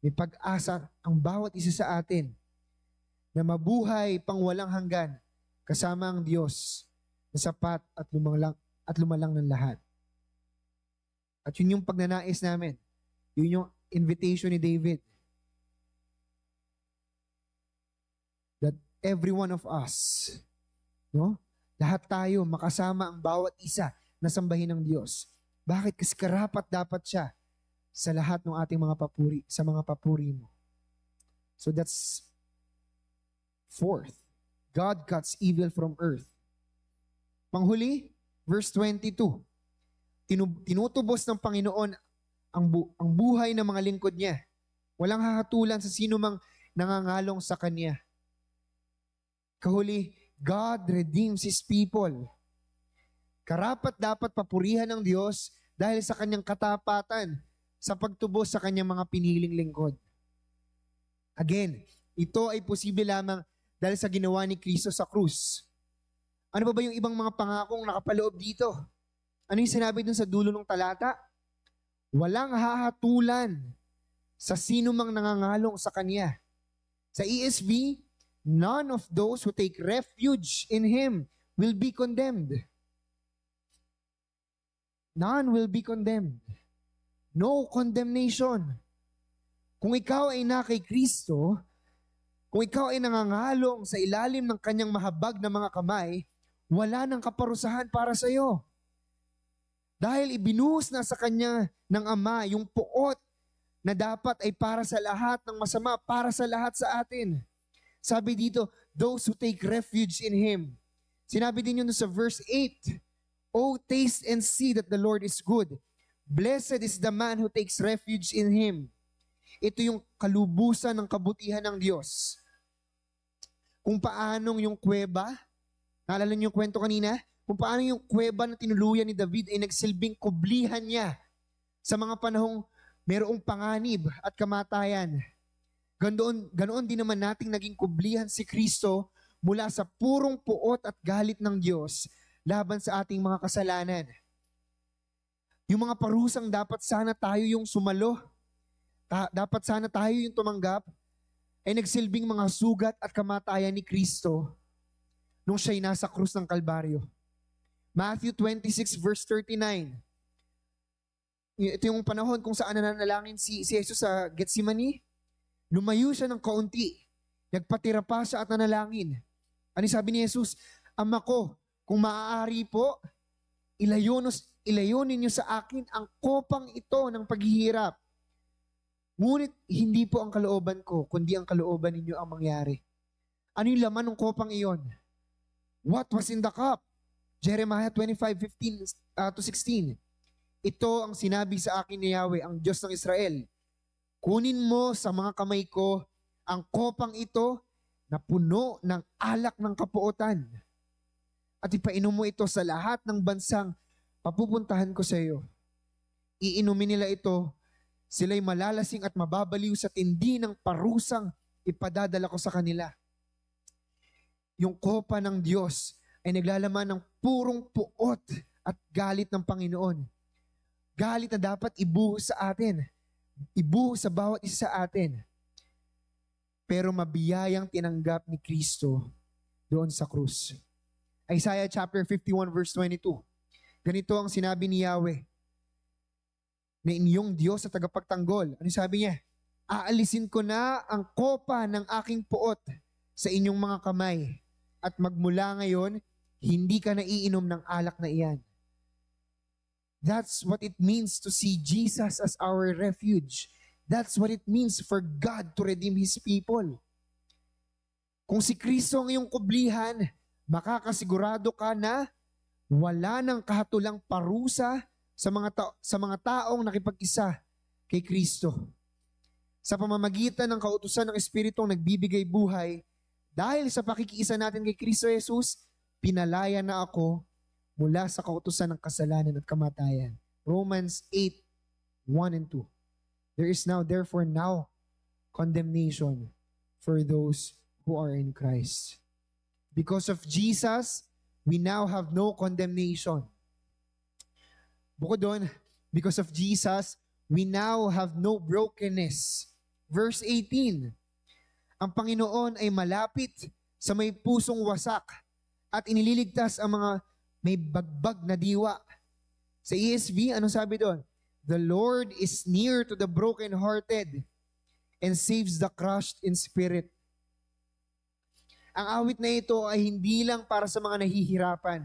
May pag-asa ang bawat isa sa atin na mabuhay pang walang hanggan kasama ang Diyos na sapat at lumalang, at lumalang ng lahat. At yun yung pagnanais namin. Yun yung invitation ni David. That every one of us, no? lahat tayo makasama ang bawat isa na sambahin ng Diyos. Bakit? Kasi karapat dapat siya sa lahat ng ating mga papuri, sa mga papuri mo. So that's fourth. God cuts evil from earth. Panghuli, verse 22. Tinu- tinutubos ng Panginoon ang, bu- ang buhay ng mga lingkod niya. Walang hahatulan sa sino mang nangangalong sa kanya. Kahuli, God redeems His people. Karapat dapat papurihan ng Diyos dahil sa kanyang katapatan sa pagtubos sa kanyang mga piniling lingkod. Again, ito ay posible lamang dahil sa ginawa ni Kristo sa krus. Ano pa ba, ba yung ibang mga pangakong nakapaloob dito? Ano yung sinabi dun sa dulo ng talata? Walang hahatulan sa sino mang nangangalong sa Kanya. Sa ESV, none of those who take refuge in Him will be condemned. None will be condemned. No condemnation. Kung ikaw ay na kay Kristo, kung ikaw ay nangangalong sa ilalim ng kanyang mahabag na mga kamay, wala nang kaparusahan para sa iyo. Dahil ibinuhos na sa kanya ng Ama yung puot na dapat ay para sa lahat ng masama, para sa lahat sa atin. Sabi dito, those who take refuge in Him. Sinabi din yun sa verse 8, O taste and see that the Lord is good. Blessed is the man who takes refuge in Him. Ito yung kalubusan ng kabutihan ng Diyos. Kung paanong yung kweba, naalala niyo yung kwento kanina? Kung paano yung kweba na tinuluyan ni David ay nagsilbing kublihan niya sa mga panahong merong panganib at kamatayan. Ganoon, ganoon din naman nating naging kublihan si Kristo mula sa purong puot at galit ng Diyos laban sa ating mga kasalanan. Yung mga parusang dapat sana tayo yung sumalo Ta- dapat sana tayo yung tumanggap ay nagsilbing mga sugat at kamatayan ni Kristo nung siya'y nasa krus ng Kalbaryo. Matthew 26 verse 39. Ito yung panahon kung saan nananalangin si, si Jesus sa Gethsemane. Lumayo siya ng kaunti. Nagpatira pa siya at nanalangin. Ano sabi ni Jesus? Ama ko, kung maaari po, ilayo, ilayo ninyo sa akin ang kopang ito ng paghihirap Ngunit hindi po ang kalooban ko, kundi ang kalooban ninyo ang mangyari. Ano yung laman ng kopang iyon? What was in the cup? Jeremiah 25:15 uh, to 16. Ito ang sinabi sa akin ni Yahweh, ang Diyos ng Israel. Kunin mo sa mga kamay ko ang kopang ito na puno ng alak ng kapuotan. At ipainom mo ito sa lahat ng bansang papupuntahan ko sa iyo. Iinumin nila ito Sila'y malalasing at mababaliw sa tindi ng parusang ipadadala ko sa kanila. Yung kopa ng Diyos ay naglalaman ng purong puot at galit ng Panginoon. Galit na dapat ibuhos sa atin. Ibuhos sa bawat isa sa atin. Pero mabiyayang tinanggap ni Kristo doon sa krus. Isaiah chapter 51 verse 22. Ganito ang sinabi ni Yahweh, na inyong Diyos sa tagapagtanggol. Ano sabi niya? Aalisin ko na ang kopa ng aking puot sa inyong mga kamay at magmula ngayon, hindi ka naiinom ng alak na iyan. That's what it means to see Jesus as our refuge. That's what it means for God to redeem His people. Kung si Kristo ang iyong kublihan, makakasigurado ka na wala ng kahatulang parusa sa mga, ta- sa mga taong nakipag-isa kay Kristo. Sa pamamagitan ng kautusan ng Espiritong nagbibigay buhay, dahil sa pakikiisa natin kay Kristo Jesus, pinalaya na ako mula sa kautusan ng kasalanan at kamatayan. Romans 8, 1 and 2. There is now, therefore, now condemnation for those who are in Christ. Because of Jesus, we now have no condemnation Bukod doon, because of Jesus, we now have no brokenness. Verse 18, Ang Panginoon ay malapit sa may pusong wasak at inililigtas ang mga may bagbag na diwa. Sa ESV, ano sabi doon? The Lord is near to the brokenhearted and saves the crushed in spirit. Ang awit na ito ay hindi lang para sa mga nahihirapan,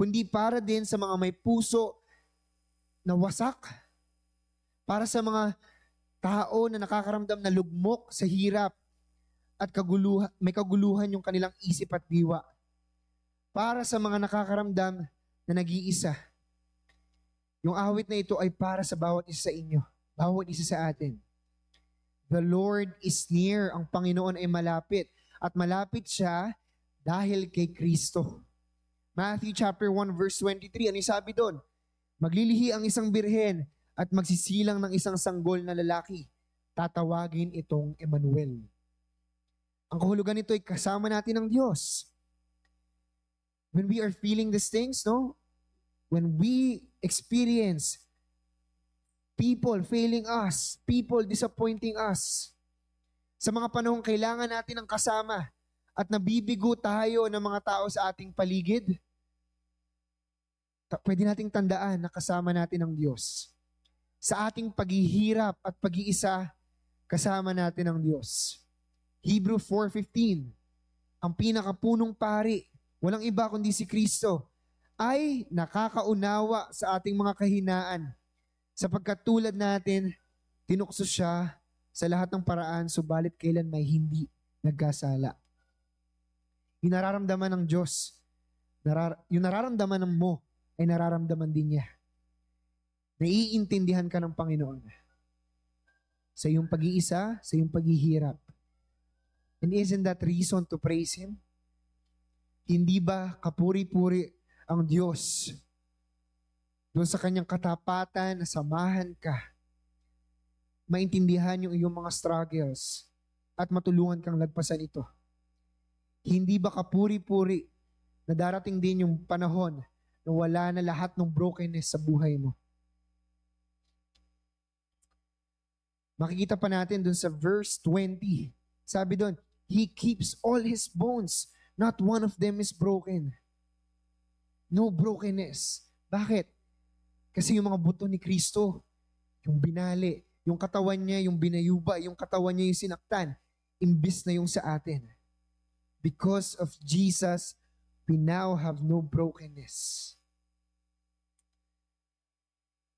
kundi para din sa mga may puso na wasak para sa mga tao na nakakaramdam na lugmok sa hirap at kaguluhan, may kaguluhan yung kanilang isip at diwa. Para sa mga nakakaramdam na nag-iisa. Yung awit na ito ay para sa bawat isa sa inyo, bawat isa sa atin. The Lord is near. Ang Panginoon ay malapit. At malapit siya dahil kay Kristo. Matthew chapter 1 verse 23, ano yung sabi doon? Maglilihi ang isang birhen at magsisilang ng isang sanggol na lalaki. Tatawagin itong Emmanuel. Ang kahulugan nito ay kasama natin ang Diyos. When we are feeling these things, no? When we experience people failing us, people disappointing us, sa mga panahong kailangan natin ng kasama at nabibigo tayo ng mga tao sa ating paligid, pwede nating tandaan na kasama natin ang Diyos. Sa ating paghihirap at pag-iisa, kasama natin ang Diyos. Hebrew 4.15, ang pinakapunong pari, walang iba kundi si Kristo, ay nakakaunawa sa ating mga kahinaan. Sapagkat tulad natin, tinukso siya sa lahat ng paraan, subalit kailan may hindi nagkasala. Yung nararamdaman ng Diyos, narar- yung nararamdaman ng mo ay nararamdaman din niya. Naiintindihan ka ng Panginoon sa iyong pag-iisa, sa iyong paghihirap. And isn't that reason to praise Him? Hindi ba kapuri-puri ang Diyos doon sa kanyang katapatan, nasamahan ka, maintindihan yung iyong mga struggles at matulungan kang lagpasan ito. Hindi ba kapuri-puri na darating din yung panahon na wala na lahat ng brokenness sa buhay mo. Makikita pa natin dun sa verse 20. Sabi dun, He keeps all His bones. Not one of them is broken. No brokenness. Bakit? Kasi yung mga buto ni Kristo, yung binali, yung katawan niya, yung binayuba, yung katawan niya yung sinaktan, imbis na yung sa atin. Because of Jesus, we now have no brokenness.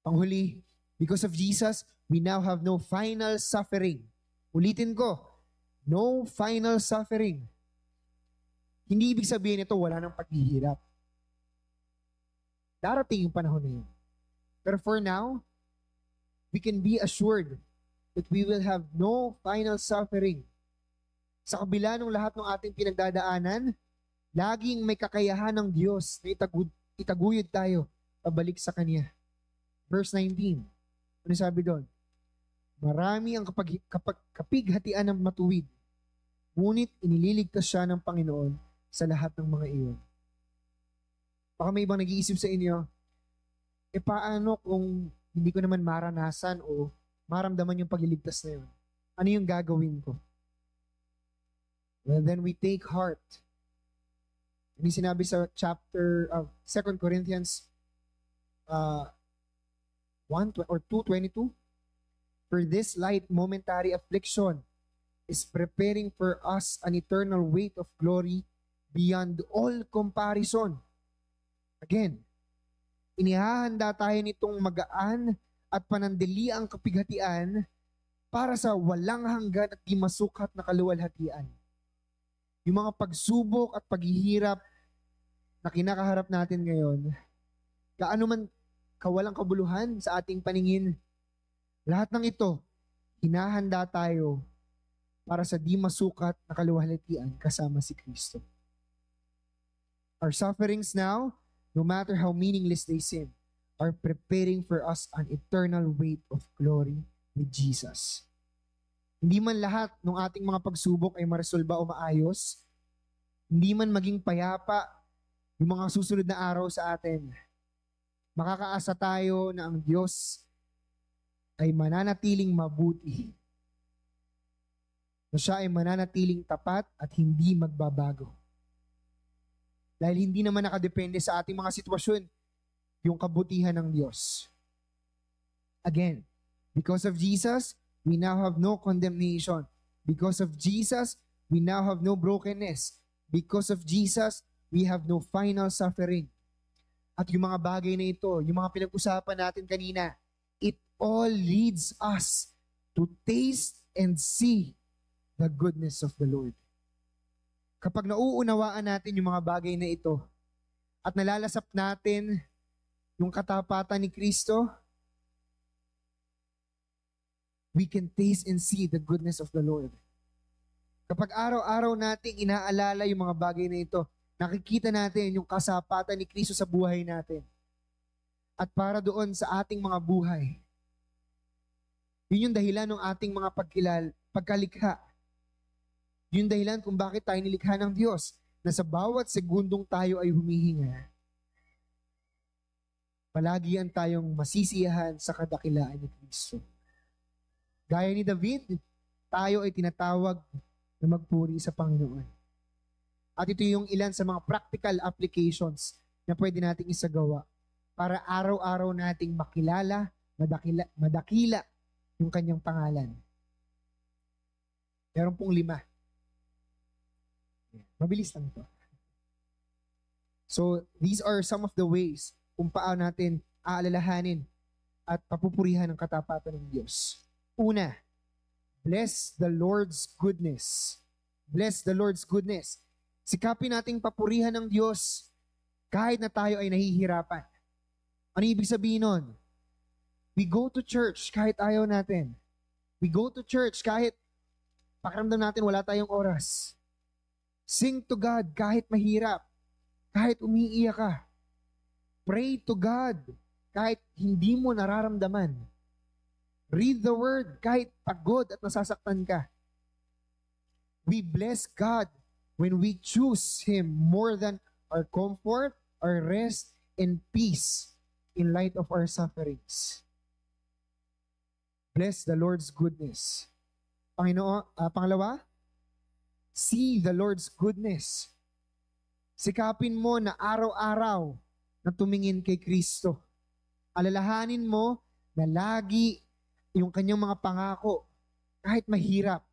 Panghuli, because of Jesus, we now have no final suffering. Ulitin ko, no final suffering. Hindi ibig sabihin ito wala nang paghihirap. Darating yung panahon na yun. Pero for now, we can be assured that we will have no final suffering. Sa kabila ng lahat ng ating pinagdadaanan, laging may kakayahan ng Diyos na itaguyod tayo pabalik sa Kanya. Verse 19. Ano sabi doon? Marami ang kapag, kapag, kapighatian ng matuwid, ngunit inililigtas siya ng Panginoon sa lahat ng mga iyon. Baka may ibang nag-iisip sa inyo, e paano kung hindi ko naman maranasan o maramdaman yung pagliligtas na yun? Ano yung gagawin ko? Well, then we take heart. Hindi sinabi sa chapter of uh, 2 Corinthians uh, 1 or 2.22, For this light momentary affliction is preparing for us an eternal weight of glory beyond all comparison. Again, inihahanda tayo nitong magaan at panandaliang kapighatian para sa walang hanggan at di masukat na kaluwalhatian. Yung mga pagsubok at paghihirap na kinakaharap natin ngayon, kaano man kawalang kabuluhan sa ating paningin. Lahat ng ito, hinahanda tayo para sa di masukat na kaluwalhatian kasama si Kristo. Our sufferings now, no matter how meaningless they seem, are preparing for us an eternal weight of glory with Jesus. Hindi man lahat ng ating mga pagsubok ay maresolba o maayos, hindi man maging payapa yung mga susunod na araw sa atin, makakaasa tayo na ang Diyos ay mananatiling mabuti. Na siya ay mananatiling tapat at hindi magbabago. Dahil hindi naman nakadepende sa ating mga sitwasyon yung kabutihan ng Diyos. Again, because of Jesus, we now have no condemnation. Because of Jesus, we now have no brokenness. Because of Jesus, we have no final suffering. At yung mga bagay na ito, yung mga pinag-usapan natin kanina, it all leads us to taste and see the goodness of the Lord. Kapag nauunawaan natin yung mga bagay na ito at nalalasap natin yung katapatan ni Kristo, we can taste and see the goodness of the Lord. Kapag araw-araw nating inaalala yung mga bagay na ito, nakikita natin yung kasapatan ni Kristo sa buhay natin. At para doon sa ating mga buhay, yun yung dahilan ng ating mga pagkilal, pagkalikha. Yun yung dahilan kung bakit tayo nilikha ng Diyos na sa bawat segundong tayo ay humihinga, palagi ang tayong masisiyahan sa kadakilaan ni Kristo. Gaya ni David, tayo ay tinatawag na magpuri sa Panginoon. At ito yung ilan sa mga practical applications na pwede nating isagawa para araw-araw nating makilala, madakila, madakila yung kanyang pangalan. Meron pong lima. Mabilis lang ito. So, these are some of the ways kung paano natin aalalahanin at papupurihan ang katapatan ng Diyos. Una, bless the Lord's goodness. Bless the Lord's goodness. Sikapin nating papurihan ng Diyos kahit na tayo ay nahihirapan. Ano ibig sabihin nun? We go to church kahit ayaw natin. We go to church kahit pakiramdam natin wala tayong oras. Sing to God kahit mahirap, kahit umiiyak ka. Pray to God kahit hindi mo nararamdaman. Read the Word kahit pagod at nasasaktan ka. We bless God when we choose Him more than our comfort, our rest, and peace in light of our sufferings. Bless the Lord's goodness. Panginoon, uh, pangalawa, see the Lord's goodness. Sikapin mo na araw-araw na tumingin kay Kristo. Alalahanin mo na lagi yung kanyang mga pangako, kahit mahirap,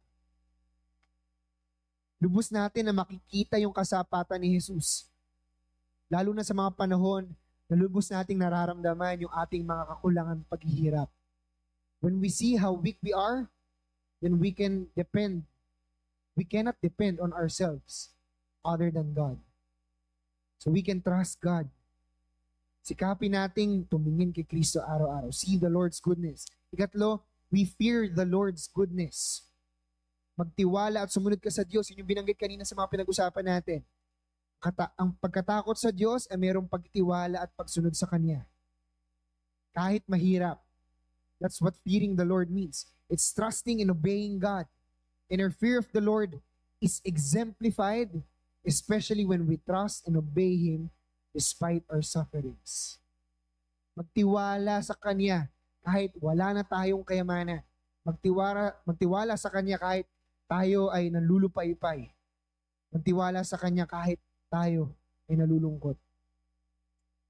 lubos natin na makikita yung kasapatan ni Jesus. Lalo na sa mga panahon na lubos nating nararamdaman yung ating mga kakulangan paghihirap. When we see how weak we are, then we can depend. We cannot depend on ourselves other than God. So we can trust God. Sikapin nating tumingin kay Kristo araw-araw. See the Lord's goodness. Ikatlo, we fear the Lord's goodness magtiwala at sumunod ka sa Diyos. Yun yung binanggit kanina sa mga pinag-usapan natin. Kata- ang pagkatakot sa Diyos ay mayroong pagtiwala at pagsunod sa Kanya. Kahit mahirap. That's what fearing the Lord means. It's trusting and obeying God. And our fear of the Lord is exemplified, especially when we trust and obey Him despite our sufferings. Magtiwala sa Kanya kahit wala na tayong kayamanan. Magtiwala, magtiwala sa Kanya kahit tayo ay nalulupaypay. Magtiwala sa Kanya kahit tayo ay nalulungkot.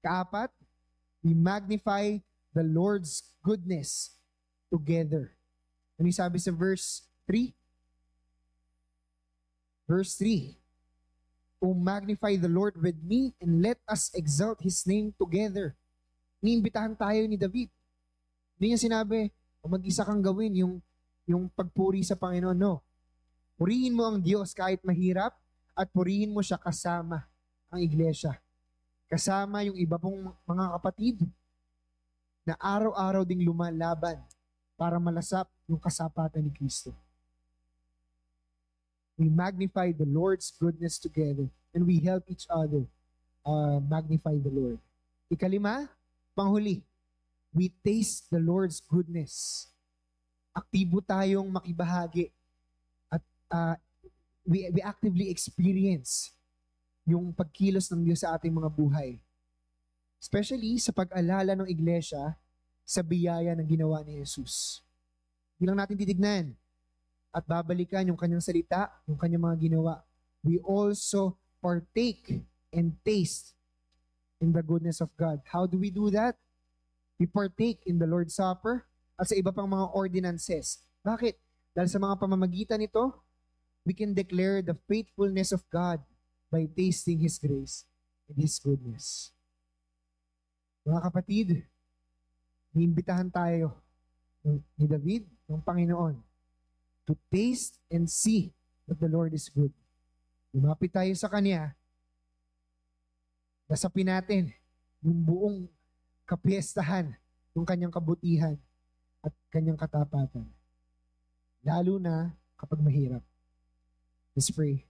Kaapat, we magnify the Lord's goodness together. Ano yung sabi sa verse 3? Verse 3, O magnify the Lord with me and let us exalt His name together. Niimbitahan tayo ni David. Hindi niya sinabi, mag-isa kang gawin yung, yung pagpuri sa Panginoon. No, Purihin mo ang Diyos kahit mahirap at purihin mo siya kasama ang iglesia. Kasama yung iba pong mga kapatid na araw-araw ding lumalaban para malasap yung kasapatan ni Kristo. We magnify the Lord's goodness together and we help each other uh, magnify the Lord. Ikalima, panghuli, we taste the Lord's goodness. Aktibo tayong makibahagi uh, we, we actively experience yung pagkilos ng Diyos sa ating mga buhay. Especially sa pag-alala ng iglesia sa biyaya ng ginawa ni Jesus. Hindi natin titignan at babalikan yung kanyang salita, yung kanyang mga ginawa. We also partake and taste in the goodness of God. How do we do that? We partake in the Lord's Supper at sa iba pang mga ordinances. Bakit? Dahil sa mga pamamagitan nito, we can declare the faithfulness of God by tasting His grace and His goodness. Mga kapatid, niimbitahan tayo ni David, ng Panginoon, to taste and see that the Lord is good. Lumapit tayo sa Kanya, dasapin natin yung buong kapiestahan ng Kanyang kabutihan at Kanyang katapatan. Lalo na kapag mahirap. is free.